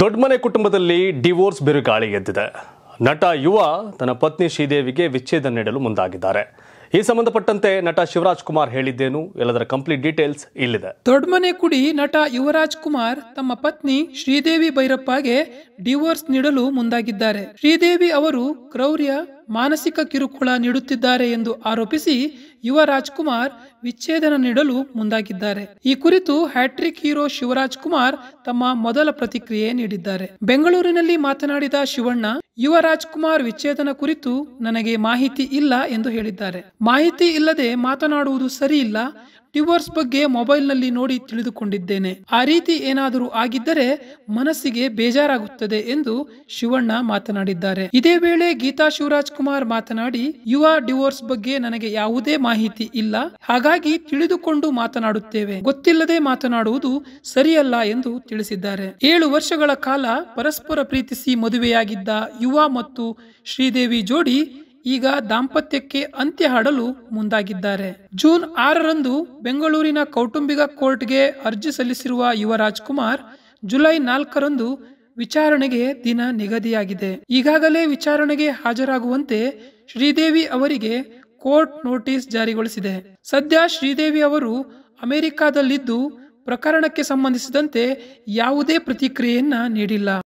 ದೊಡ್ಡಮನೆ ಕುಟುಂಬದಲ್ಲಿ ಡಿವೋರ್ಸ್ ಬಿರುಗಾಳಿ ಎದ್ದಿದೆ ನಟ ಯುವ ತನ್ನ ಪತ್ನಿ ಶ್ರೀದೇವಿಗೆ ವಿಚ್ಛೇದನ ನೀಡಲು ಮುಂದಾಗಿದ್ದಾರೆ ಈ ಸಂಬಂಧಪಟ್ಟಂತೆ ನಟ ಶಿವರಾಜ್ ಕುಮಾರ್ ಹೇಳಿದ್ದೇನು ಎಲ್ಲದರ ಕಂಪ್ಲೀಟ್ ಡೀಟೇಲ್ಸ್ ಇಲ್ಲಿದೆ ದೊಡ್ಡಮನೆ ಕುಡಿ ನಟ ಯುವರಾಜ್ ಕುಮಾರ್ ತಮ್ಮ ಪತ್ನಿ ಶ್ರೀದೇವಿ ಭೈರಪ್ಪಗೆ ಡಿವೋರ್ಸ್ ನೀಡಲು ಮುಂದಾಗಿದ್ದಾರೆ ಶ್ರೀದೇವಿ ಅವರು ಕ್ರೌರ್ಯ ಮಾನಸಿಕ ಕಿರುಕುಳ ನೀಡುತ್ತಿದ್ದಾರೆ ಎಂದು ಆರೋಪಿಸಿ ಯುವ ರಾಜ್ಕುಮಾರ್ ವಿಚ್ಛೇದನ ನೀಡಲು ಮುಂದಾಗಿದ್ದಾರೆ ಈ ಕುರಿತು ಹ್ಯಾಟ್ರಿಕ್ ಹೀರೋ ಶಿವರಾಜ್ ಕುಮಾರ್ ತಮ್ಮ ಮೊದಲ ಪ್ರತಿಕ್ರಿಯೆ ನೀಡಿದ್ದಾರೆ ಬೆಂಗಳೂರಿನಲ್ಲಿ ಮಾತನಾಡಿದ ಶಿವಣ್ಣ ಯುವ ರಾಜ್ಕುಮಾರ್ ವಿಚ್ಛೇದನ ಕುರಿತು ನನಗೆ ಮಾಹಿತಿ ಇಲ್ಲ ಎಂದು ಹೇಳಿದ್ದಾರೆ ಮಾಹಿತಿ ಇಲ್ಲದೆ ಮಾತನಾಡುವುದು ಸರಿಯಿಲ್ಲ ಡಿವೋರ್ಸ್ ಬಗ್ಗೆ ಮೊಬೈಲ್ನಲ್ಲಿ ನೋಡಿ ತಿಳಿದುಕೊಂಡಿದ್ದೇನೆ ಆ ರೀತಿ ಏನಾದರೂ ಆಗಿದ್ದರೆ ಮನಸ್ಸಿಗೆ ಬೇಜಾರಾಗುತ್ತದೆ ಎಂದು ಶಿವಣ್ಣ ಮಾತನಾಡಿದ್ದಾರೆ ಇದೇ ವೇಳೆ ಗೀತಾ ಶಿವರಾಜ್ ಕುಮಾರ್ ಮಾತನಾಡಿ ಯುವ ಡಿವೋರ್ಸ್ ಬಗ್ಗೆ ನನಗೆ ಯಾವುದೇ ಮಾಹಿತಿ ಇಲ್ಲ ಹಾಗಾಗಿ ತಿಳಿದುಕೊಂಡು ಮಾತನಾಡುತ್ತೇವೆ ಗೊತ್ತಿಲ್ಲದೆ ಮಾತನಾಡುವುದು ಸರಿಯಲ್ಲ ಎಂದು ತಿಳಿಸಿದ್ದಾರೆ ಏಳು ವರ್ಷಗಳ ಕಾಲ ಪರಸ್ಪರ ಪ್ರೀತಿಸಿ ಮದುವೆಯಾಗಿದ್ದ ಯುವ ಮತ್ತು ಶ್ರೀದೇವಿ ಜೋಡಿ ಈಗ ದಾಂಪತ್ಯಕ್ಕೆ ಅಂತ್ಯ ಹಾಡಲು ಮುಂದಾಗಿದ್ದಾರೆ ಜೂನ್ ಆರರಂದು ಬೆಂಗಳೂರಿನ ಕೌಟುಂಬಿಕ ಕೋರ್ಟ್ಗೆ ಅರ್ಜಿ ಸಲ್ಲಿಸಿರುವ ಯುವ ರಾಜ್ಕುಮಾರ್ ಜುಲೈ ನಾಲ್ಕರಂದು ವಿಚಾರಣೆಗೆ ದಿನ ನಿಗದಿಯಾಗಿದೆ ಈಗಾಗಲೇ ವಿಚಾರಣೆಗೆ ಹಾಜರಾಗುವಂತೆ ಶ್ರೀದೇವಿ ಅವರಿಗೆ ಕೋರ್ಟ್ ನೋಟಿಸ್ ಜಾರಿಗೊಳಿಸಿದೆ ಸದ್ಯ ಶ್ರೀದೇವಿ ಅವರು ಅಮೆರಿಕಾದಲ್ಲಿದ್ದು ಪ್ರಕರಣಕ್ಕೆ ಸಂಬಂಧಿಸಿದಂತೆ ಯಾವುದೇ ಪ್ರತಿಕ್ರಿಯೆಯನ್ನ ನೀಡಿಲ್ಲ